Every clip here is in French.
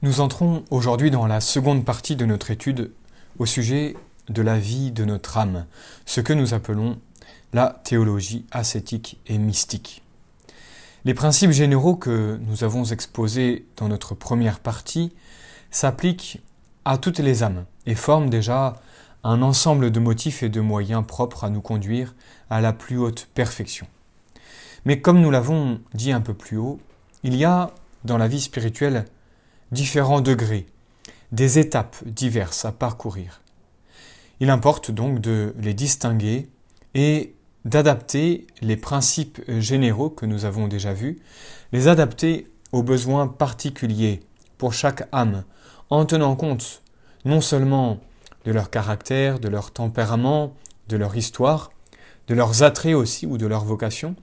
Nous entrons aujourd'hui dans la seconde partie de notre étude au sujet de la vie de notre âme, ce que nous appelons la théologie ascétique et mystique. Les principes généraux que nous avons exposés dans notre première partie s'appliquent à toutes les âmes et forment déjà un ensemble de motifs et de moyens propres à nous conduire à la plus haute perfection. Mais comme nous l'avons dit un peu plus haut, il y a dans la vie spirituelle différents degrés, des étapes diverses à parcourir. Il importe donc de les distinguer et d'adapter les principes généraux que nous avons déjà vus, les adapter aux besoins particuliers pour chaque âme, en tenant compte non seulement de leur caractère, de leur tempérament, de leur histoire, de leurs attraits aussi ou de leur vocation,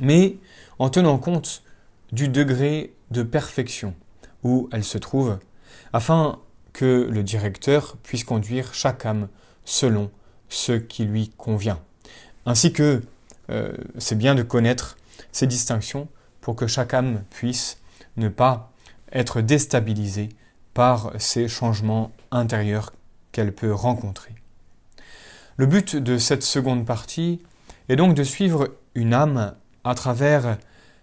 mais en tenant compte du degré de perfection où elle se trouve, afin que le directeur puisse conduire chaque âme selon ce qui lui convient. Ainsi que euh, c'est bien de connaître ces distinctions pour que chaque âme puisse ne pas être déstabilisée par ces changements intérieurs qu'elle peut rencontrer. Le but de cette seconde partie est donc de suivre une âme à travers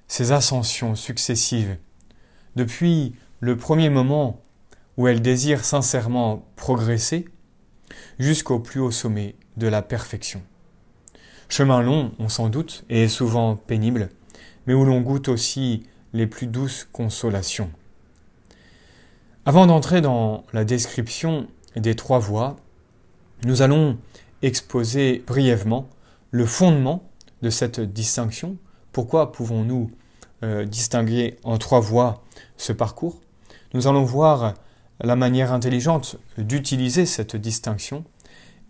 ses ascensions successives, depuis le premier moment où elle désire sincèrement progresser jusqu'au plus haut sommet de la perfection. Chemin long, on s'en doute, et souvent pénible, mais où l'on goûte aussi les plus douces consolations. Avant d'entrer dans la description des trois voies, nous allons exposer brièvement le fondement de cette distinction. Pourquoi pouvons-nous euh, distinguer en trois voies ce parcours nous allons voir la manière intelligente d'utiliser cette distinction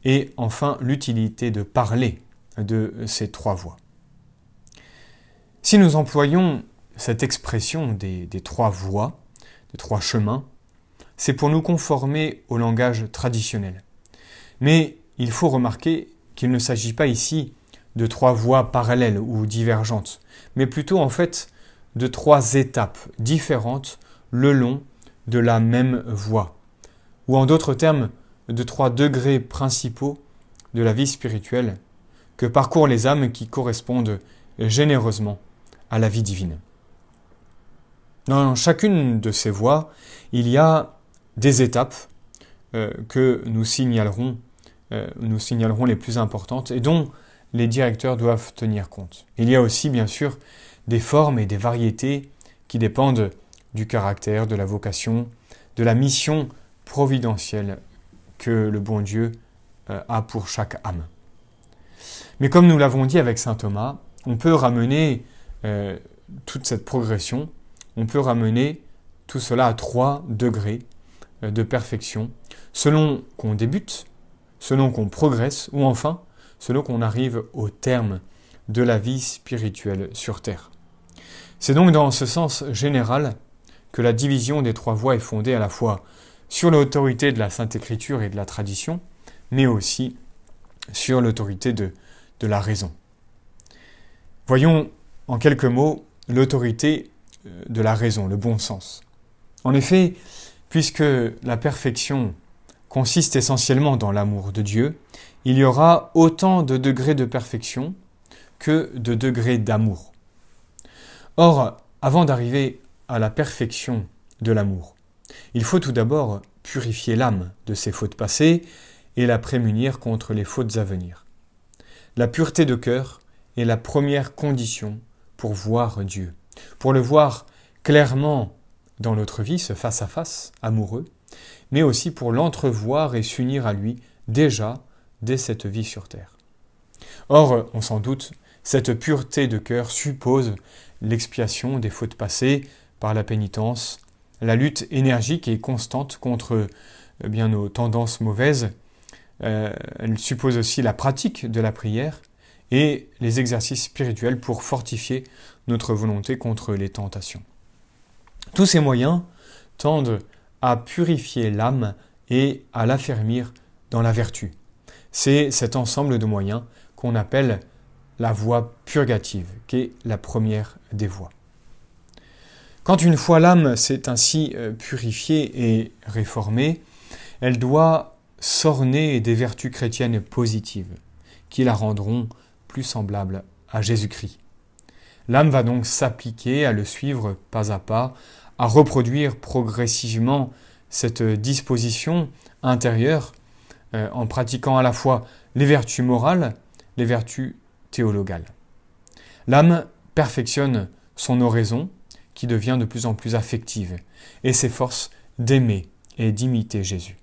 et enfin l'utilité de parler de ces trois voies. Si nous employons cette expression des, des trois voies, des trois chemins, c'est pour nous conformer au langage traditionnel. Mais il faut remarquer qu'il ne s'agit pas ici de trois voies parallèles ou divergentes, mais plutôt en fait de trois étapes différentes le long de la même voie, ou en d'autres termes, de trois degrés principaux de la vie spirituelle que parcourent les âmes qui correspondent généreusement à la vie divine. Dans chacune de ces voies, il y a des étapes euh, que nous signalerons, euh, nous signalerons les plus importantes et dont les directeurs doivent tenir compte. Il y a aussi, bien sûr, des formes et des variétés qui dépendent du caractère, de la vocation, de la mission providentielle que le bon Dieu euh, a pour chaque âme. Mais comme nous l'avons dit avec Saint Thomas, on peut ramener euh, toute cette progression, on peut ramener tout cela à trois degrés euh, de perfection, selon qu'on débute, selon qu'on progresse, ou enfin, selon qu'on arrive au terme de la vie spirituelle sur Terre. C'est donc dans ce sens général que la division des trois voies est fondée à la fois sur l'autorité de la Sainte Écriture et de la tradition, mais aussi sur l'autorité de, de la raison. Voyons en quelques mots l'autorité euh, de la raison, le bon sens. En effet, puisque la perfection consiste essentiellement dans l'amour de Dieu, il y aura autant de degrés de perfection que de degrés d'amour. Or, avant d'arriver à la perfection de l'amour. Il faut tout d'abord purifier l'âme de ses fautes passées et la prémunir contre les fautes à venir. La pureté de cœur est la première condition pour voir Dieu, pour le voir clairement dans notre vie, ce face-à-face amoureux, mais aussi pour l'entrevoir et s'unir à lui déjà dès cette vie sur terre. Or, on s'en doute, cette pureté de cœur suppose l'expiation des fautes passées, par la pénitence, la lutte énergique et constante contre eh bien, nos tendances mauvaises. Euh, elle suppose aussi la pratique de la prière et les exercices spirituels pour fortifier notre volonté contre les tentations. Tous ces moyens tendent à purifier l'âme et à l'affermir dans la vertu. C'est cet ensemble de moyens qu'on appelle la voie purgative, qui est la première des voies. Quand une fois l'âme s'est ainsi euh, purifiée et réformée, elle doit s'orner des vertus chrétiennes positives qui la rendront plus semblable à Jésus-Christ. L'âme va donc s'appliquer à le suivre pas à pas, à reproduire progressivement cette disposition intérieure euh, en pratiquant à la fois les vertus morales, les vertus théologales. L'âme perfectionne son oraison, qui devient de plus en plus affective et s'efforce d'aimer et d'imiter Jésus.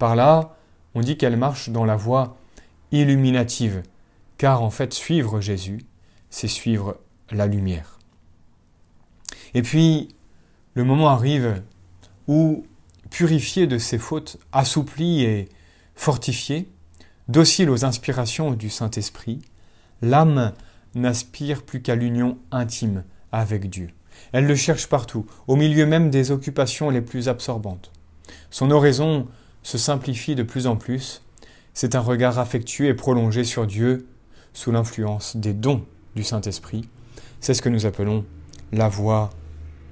Par là, on dit qu'elle marche dans la voie illuminative, car en fait suivre Jésus, c'est suivre la lumière. Et puis, le moment arrive où, purifiée de ses fautes, assouplie et fortifiée, docile aux inspirations du Saint-Esprit, l'âme n'aspire plus qu'à l'union intime avec Dieu. Elle le cherche partout, au milieu même des occupations les plus absorbantes. Son oraison se simplifie de plus en plus. C'est un regard affectueux et prolongé sur Dieu, sous l'influence des dons du Saint-Esprit. C'est ce que nous appelons la voie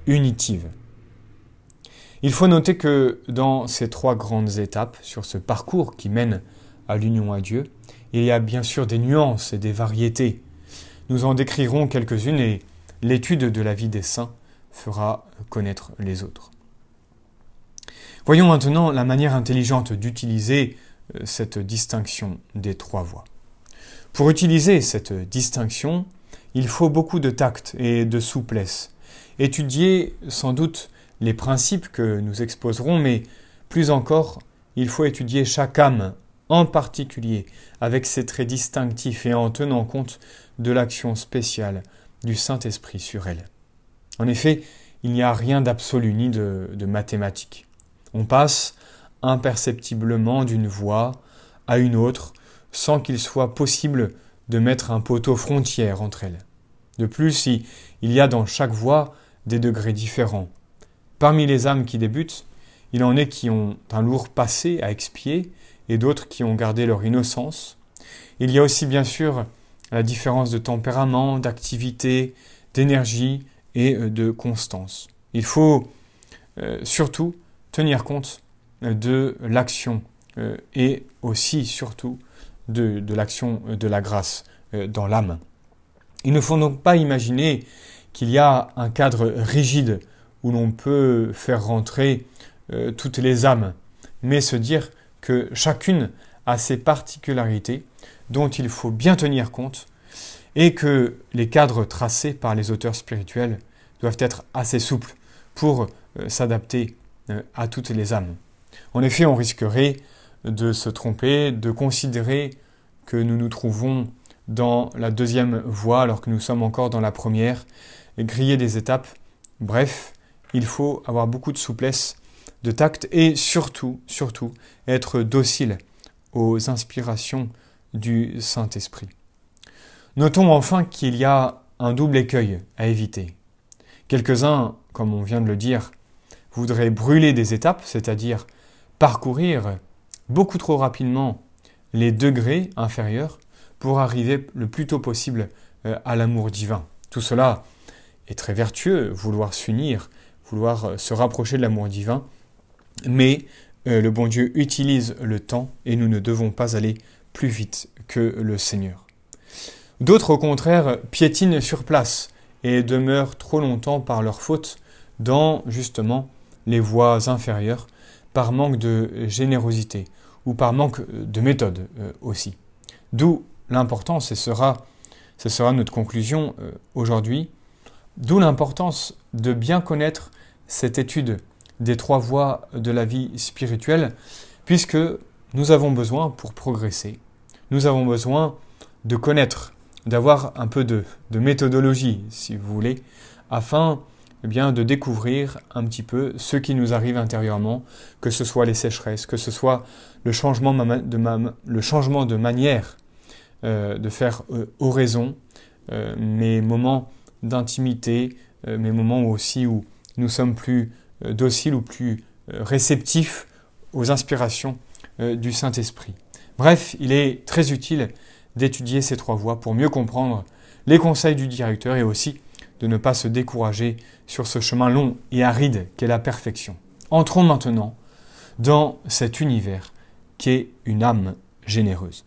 unitive. Il faut noter que dans ces trois grandes étapes, sur ce parcours qui mène à l'union à Dieu, il y a bien sûr des nuances et des variétés. Nous en décrirons quelques-unes et l'étude de la vie des saints fera connaître les autres. Voyons maintenant la manière intelligente d'utiliser euh, cette distinction des trois voies. Pour utiliser cette distinction, il faut beaucoup de tact et de souplesse. Étudier sans doute les principes que nous exposerons, mais plus encore, il faut étudier chaque âme en particulier, avec ses traits distinctifs et en tenant compte de l'action spéciale du Saint-Esprit sur elle. En effet, il n'y a rien d'absolu ni de, de mathématique. On passe imperceptiblement d'une voie à une autre sans qu'il soit possible de mettre un poteau frontière entre elles. De plus, il y a dans chaque voie des degrés différents. Parmi les âmes qui débutent, il en est qui ont un lourd passé à expier et d'autres qui ont gardé leur innocence. Il y a aussi bien sûr la différence de tempérament, d'activité, d'énergie et euh, de constance. Il faut euh, surtout tenir compte euh, de l'action et aussi surtout de, l'action de la grâce dans l'âme. Il ne faut donc pas imaginer qu'il y a un cadre rigide où l'on peut faire rentrer toutes les âmes, mais se dire que chacune à ses particularités dont il faut bien tenir compte et que les cadres tracés par les auteurs spirituels doivent être assez souples pour euh, s'adapter euh, à toutes les âmes. En effet, on risquerait de se tromper, de considérer que nous nous trouvons dans la deuxième voie alors que nous sommes encore dans la première, griller des étapes. Bref, il faut avoir beaucoup de souplesse, de tact et surtout, surtout, être docile aux inspirations du Saint-Esprit. Notons enfin qu'il y a un double écueil à éviter. Quelques-uns, comme on vient de le dire, voudraient brûler des étapes, c'est-à-dire parcourir beaucoup trop rapidement les degrés inférieurs pour arriver le plus tôt possible euh, à l'amour divin. Tout cela est très vertueux, vouloir s'unir, vouloir euh, se rapprocher de l'amour divin, mais euh, le bon Dieu utilise le temps et nous ne devons pas aller plus vite que le Seigneur. D'autres, au contraire, piétinent sur place et demeurent trop longtemps par leur faute dans, justement, les voies inférieures, par manque de générosité ou par manque de méthode euh, aussi. D'où l'importance, et sera, ce sera notre conclusion euh, aujourd'hui, d'où l'importance de bien connaître cette étude des trois voies de la vie spirituelle, puisque nous avons besoin pour progresser, nous avons besoin de connaître, d'avoir un peu de, méthodologie, si vous voulez, afin eh bien, de découvrir un petit peu ce qui nous arrive intérieurement, que ce soit les sécheresses, que ce soit le changement de, manière euh, de faire euh, oraison, euh, mes moments d'intimité, mes moments aussi où nous sommes plus euh, docile ou plus euh, réceptif aux inspirations euh, du Saint-Esprit. Bref, il est très utile d'étudier ces trois voies pour mieux comprendre les conseils du directeur et aussi de ne pas se décourager sur ce chemin long et aride qu'est la perfection. Entrons maintenant dans cet univers qu'est une âme généreuse.